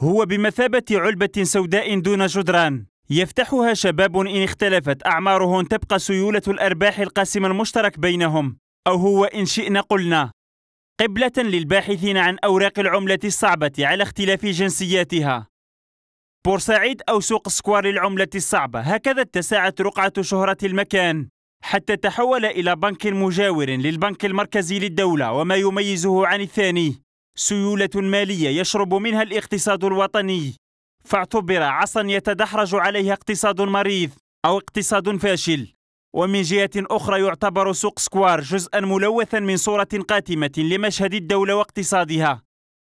هو بمثابة علبة سوداء دون جدران يفتحها شباب إن اختلفت أعمارهم تبقى سيولة الأرباح القاسمة المشترك بينهم أو هو إن شئنا قلنا قبلة للباحثين عن أوراق العملة الصعبة على اختلاف جنسياتها بورسعيد أو سوق سكوار العملة الصعبة هكذا اتسعت رقعة شهرة المكان حتى تحول إلى بنك مجاور للبنك المركزي للدولة وما يميزه عن الثاني سيولة مالية يشرب منها الاقتصاد الوطني فاعتبر عصا يتدحرج عليها اقتصاد مريض أو اقتصاد فاشل ومن جهة أخرى يعتبر سوق سكوار جزءا ملوثا من صورة قاتمة لمشهد الدولة واقتصادها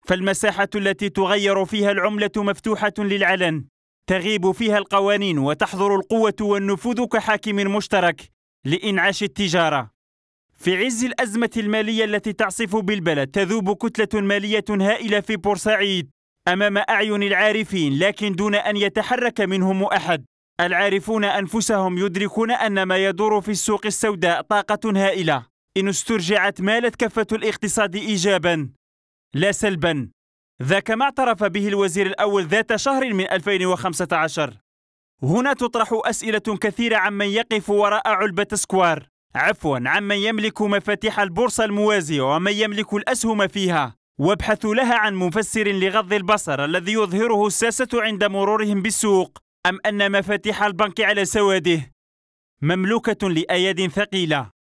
فالمساحة التي تغير فيها العملة مفتوحة للعلن تغيب فيها القوانين وتحظر القوة والنفوذ كحاكم مشترك لإنعاش التجارة في عز الأزمة المالية التي تعصف بالبلد تذوب كتلة مالية هائلة في بورسعيد أمام أعين العارفين لكن دون أن يتحرك منهم أحد العارفون أنفسهم يدركون أن ما يدور في السوق السوداء طاقة هائلة إن استرجعت مالت كفة الاقتصاد إيجابا لا سلبا ذاك ما اعترف به الوزير الأول ذات شهر من 2015 هنا تطرح أسئلة كثيرة عمن يقف وراء علبة سكوار عفوا عمن يملك مفاتيح البورصة الموازية ومن يملك الأسهم فيها وابحثوا لها عن مفسر لغض البصر الذي يظهره الساسة عند مرورهم بالسوق أم أن مفاتيح البنك على سواده مملوكة لأياد ثقيلة